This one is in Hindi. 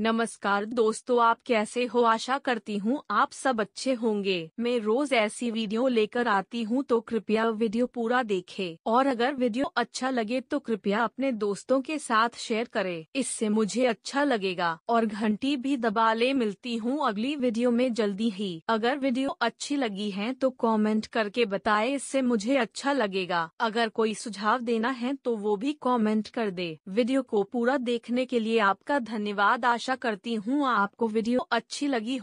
नमस्कार दोस्तों आप कैसे हो आशा करती हूँ आप सब अच्छे होंगे मैं रोज ऐसी वीडियो लेकर आती हूँ तो कृपया वीडियो पूरा देखें और अगर वीडियो अच्छा लगे तो कृपया अपने दोस्तों के साथ शेयर करें इससे मुझे अच्छा लगेगा और घंटी भी दबा ले मिलती हूँ अगली वीडियो में जल्दी ही अगर वीडियो अच्छी लगी है तो कॉमेंट करके बताए इससे मुझे अच्छा लगेगा अगर कोई सुझाव देना है तो वो भी कॉमेंट कर दे वीडियो को पूरा देखने के लिए आपका धन्यवाद आशा आशा करती हूँ आपको वीडियो अच्छी लगी हो